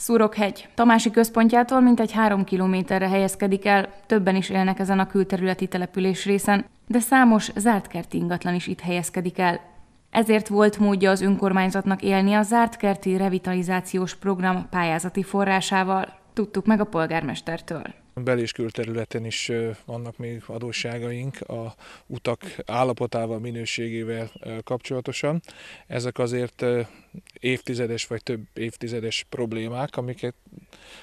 Szúrokhegy. Tamási központjától mintegy három kilométerre helyezkedik el, többen is élnek ezen a külterületi település részen, de számos zárt kerti ingatlan is itt helyezkedik el. Ezért volt módja az önkormányzatnak élni a zárt kerti revitalizációs program pályázati forrásával. Tudtuk meg a polgármestertől. Bel- és külterületen is vannak még adósságaink a utak állapotával, minőségével kapcsolatosan. Ezek azért évtizedes vagy több évtizedes problémák, amiket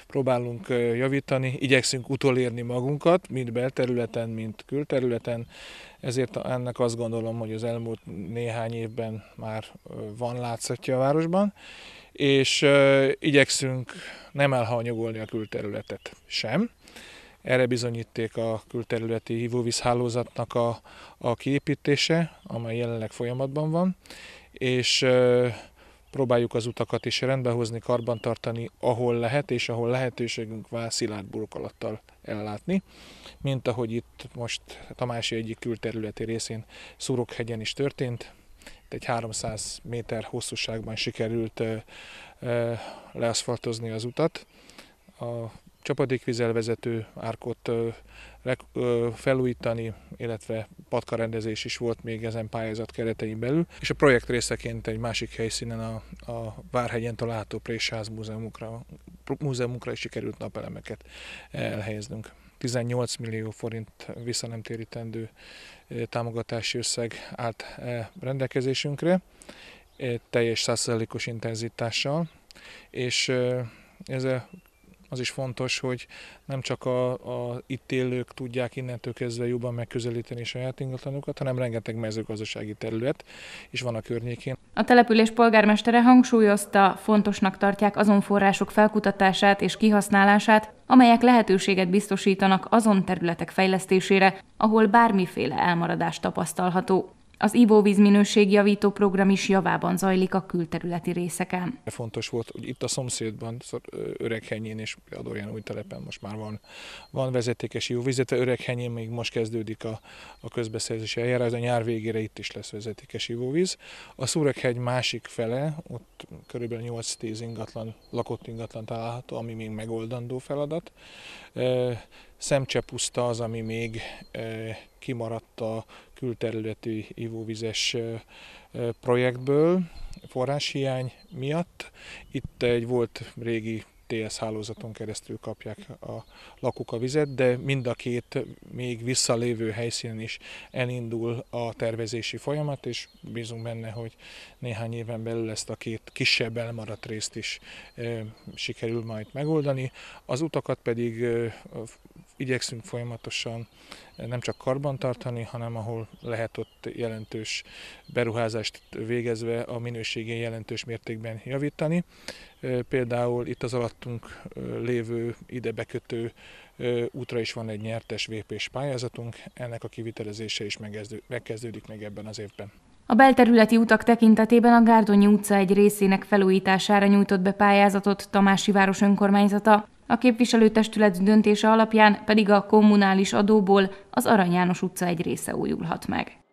próbálunk javítani, igyekszünk utolérni magunkat, mind belterületen, mind külterületen, ezért ennek azt gondolom, hogy az elmúlt néhány évben már van látszatja a városban, és igyekszünk nem elhanyagolni a külterületet sem. Erre bizonyíték a külterületi hívóvízhálózatnak a, a kiépítése, amely jelenleg folyamatban van, és próbáljuk az utakat is rendbehozni, karbantartani, ahol lehet, és ahol lehetőségünk van szilárd burkolattal ellátni, mint ahogy itt most Tamási egyik külterületi részén Szurokhegyen is történt, egy 300 méter hosszúságban sikerült leaszfaltozni az utat. A csapadékvizelvezető árkot felújítani, illetve patkarendezés is volt még ezen pályázat keretein belül, és a projekt részeként egy másik helyszínen a, a Várhegyen található Présház múzeumokra, múzeumokra is sikerült napelemeket elhelyeznünk. 18 millió forint visszanemtérítendő támogatási összeg állt rendelkezésünkre, teljes 100%-os intenzitással, és ez a az is fontos, hogy nem csak a, a itt élők tudják innentől kezdve jobban megközelíteni saját ingatlanukat, hanem rengeteg mezőgazdasági terület is van a környékén. A település polgármestere hangsúlyozta, fontosnak tartják azon források felkutatását és kihasználását, amelyek lehetőséget biztosítanak azon területek fejlesztésére, ahol bármiféle elmaradás tapasztalható. Az ivóvíz minőségjavító program is javában zajlik a külterületi részeken. Fontos volt, hogy itt a szomszédban, szóval, Öreghenyén és Adorján új telepen most már van, van vezetékes ivóvíz, Öreghenyén még most kezdődik a, a közbeszerzési eljárás, a nyár végére itt is lesz vezetékes ivóvíz. A Szúreghegy másik fele, ott körülbelül 8-10 ingatlan, lakott ingatlan található, ami még megoldandó feladat. Szemcsepuszta az, ami még kimaradt a külterületű ivóvizes projektből forráshiány miatt. Itt egy volt régi TS hálózaton keresztül kapják a lakuk a vizet, de mind a két még visszalévő helyszínen is elindul a tervezési folyamat, és bízunk benne, hogy néhány éven belül ezt a két kisebb elmaradt részt is e, sikerül majd megoldani. Az utakat pedig e, igyekszünk folyamatosan eh, nem csak karbantartani, hanem ahol lehet ott jelentős beruházást végezve a minőségén jelentős mértékben javítani. Eh, például itt az alattunk eh, lévő idebekötő útra is van egy nyertes vp pályázatunk, ennek a kivitelezése is megkezdődik még ebben az évben. A belterületi utak tekintetében a Gárdonyi utca egy részének felújítására nyújtott be pályázatot Tamási város önkormányzata. A képviselőtestület döntése alapján pedig a kommunális adóból az Arany János utca egy része újulhat meg.